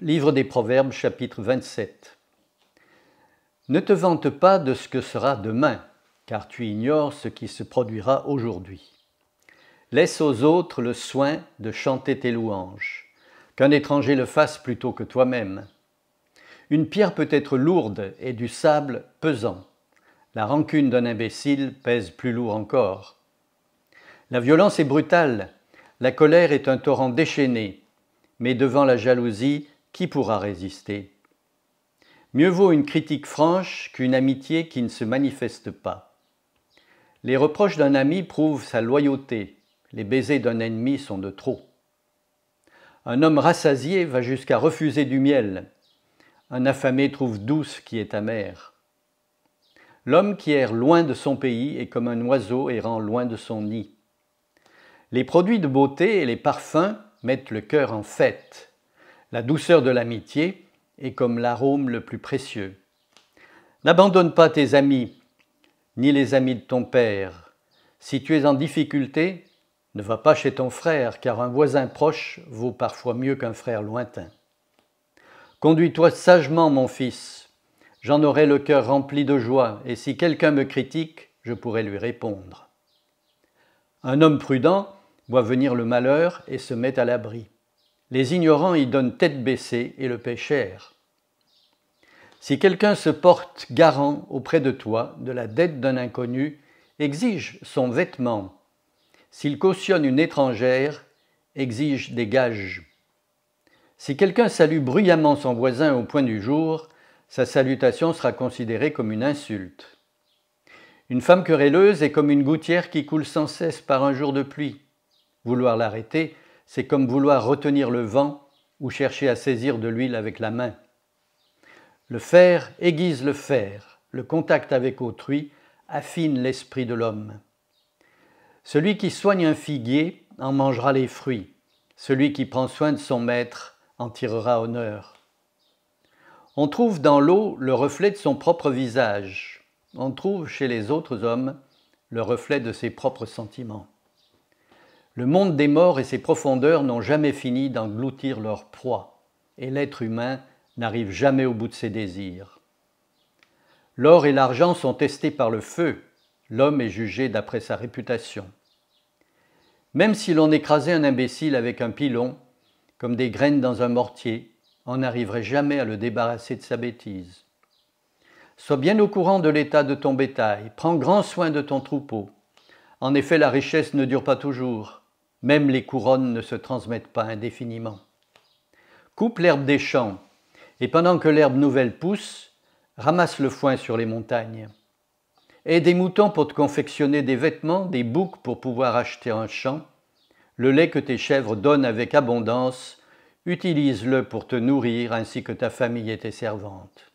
Livre des Proverbes, chapitre 27. Ne te vante pas de ce que sera demain, car tu ignores ce qui se produira aujourd'hui. Laisse aux autres le soin de chanter tes louanges, qu'un étranger le fasse plutôt que toi-même. Une pierre peut être lourde et du sable pesant. La rancune d'un imbécile pèse plus lourd encore. La violence est brutale, la colère est un torrent déchaîné, mais devant la jalousie, qui pourra résister Mieux vaut une critique franche qu'une amitié qui ne se manifeste pas. Les reproches d'un ami prouvent sa loyauté, les baisers d'un ennemi sont de trop. Un homme rassasié va jusqu'à refuser du miel, un affamé trouve douce qui est amère. L'homme qui erre loin de son pays est comme un oiseau errant loin de son nid. Les produits de beauté et les parfums mettent le cœur en fête, la douceur de l'amitié est comme l'arôme le plus précieux. N'abandonne pas tes amis, ni les amis de ton père. Si tu es en difficulté, ne va pas chez ton frère, car un voisin proche vaut parfois mieux qu'un frère lointain. Conduis-toi sagement, mon fils. J'en aurai le cœur rempli de joie, et si quelqu'un me critique, je pourrai lui répondre. Un homme prudent voit venir le malheur et se met à l'abri. Les ignorants y donnent tête baissée et le paient cher. Si quelqu'un se porte garant auprès de toi de la dette d'un inconnu, exige son vêtement. S'il cautionne une étrangère, exige des gages. Si quelqu'un salue bruyamment son voisin au point du jour, sa salutation sera considérée comme une insulte. Une femme querelleuse est comme une gouttière qui coule sans cesse par un jour de pluie. Vouloir l'arrêter c'est comme vouloir retenir le vent ou chercher à saisir de l'huile avec la main. Le fer aiguise le fer, le contact avec autrui affine l'esprit de l'homme. Celui qui soigne un figuier en mangera les fruits, celui qui prend soin de son maître en tirera honneur. On trouve dans l'eau le reflet de son propre visage, on trouve chez les autres hommes le reflet de ses propres sentiments. Le monde des morts et ses profondeurs n'ont jamais fini d'engloutir leur proie, et l'être humain n'arrive jamais au bout de ses désirs. L'or et l'argent sont testés par le feu, l'homme est jugé d'après sa réputation. Même si l'on écrasait un imbécile avec un pilon, comme des graines dans un mortier, on n'arriverait jamais à le débarrasser de sa bêtise. Sois bien au courant de l'état de ton bétail, prends grand soin de ton troupeau. En effet, la richesse ne dure pas toujours. Même les couronnes ne se transmettent pas indéfiniment. Coupe l'herbe des champs, et pendant que l'herbe nouvelle pousse, ramasse le foin sur les montagnes. Aide des moutons pour te confectionner des vêtements, des boucs pour pouvoir acheter un champ. Le lait que tes chèvres donnent avec abondance, utilise-le pour te nourrir ainsi que ta famille et tes servantes.